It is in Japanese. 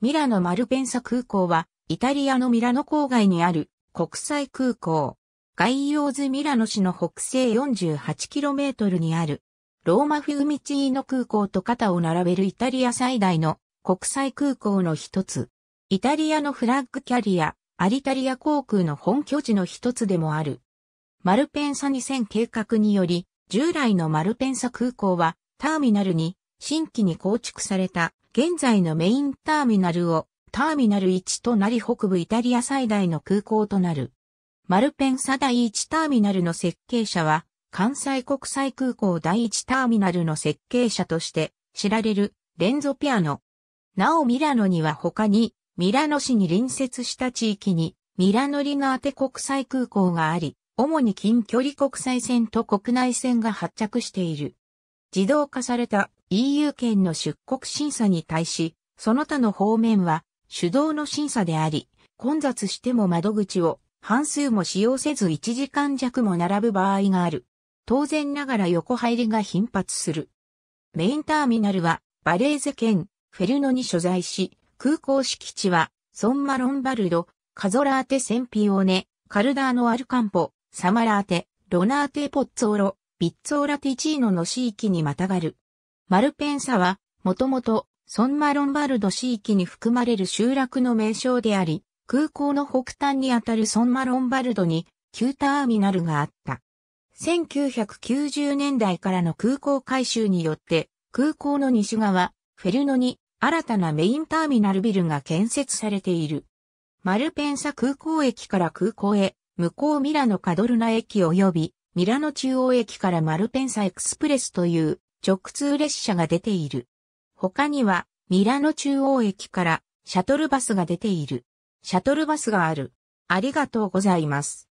ミラノ・マルペンサ空港は、イタリアのミラノ郊外にある国際空港。外洋図ミラノ市の北西 48km にある、ローマ・フィウミチーノ空港と肩を並べるイタリア最大の国際空港の一つ。イタリアのフラッグキャリア、アリタリア航空の本拠地の一つでもある。マルペンサ2000計画により、従来のマルペンサ空港は、ターミナルに新規に構築された現在のメインターミナルをターミナル1となり北部イタリア最大の空港となる。マルペンサ第1ターミナルの設計者は、関西国際空港第1ターミナルの設計者として知られるレンゾピアノ。なおミラノには他に、ミラノ市に隣接した地域に、ミラノリナーテ国際空港があり、主に近距離国際線と国内線が発着している。自動化された EU 圏の出国審査に対し、その他の方面は手動の審査であり、混雑しても窓口を半数も使用せず1時間弱も並ぶ場合がある。当然ながら横入りが頻発する。メインターミナルはバレーゼ県フェルノに所在し、空港敷地はソンマロンバルド、カゾラーテセンピオーネ、カルダーノアルカンポ、サマラーテ、ロナーテポッツォーロ、ビッツォーラティチーノの市域にまたがる。マルペンサは、もともと、ソンマロンバルド市域に含まれる集落の名称であり、空港の北端にあたるソンマロンバルドに、旧ターミナルがあった。1990年代からの空港改修によって、空港の西側、フェルノに、新たなメインターミナルビルが建設されている。マルペンサ空港駅から空港へ、向こうミラノカドルナ駅及び、ミラノ中央駅からマルペンサエクスプレスという直通列車が出ている。他には、ミラノ中央駅からシャトルバスが出ている。シャトルバスがある。ありがとうございます。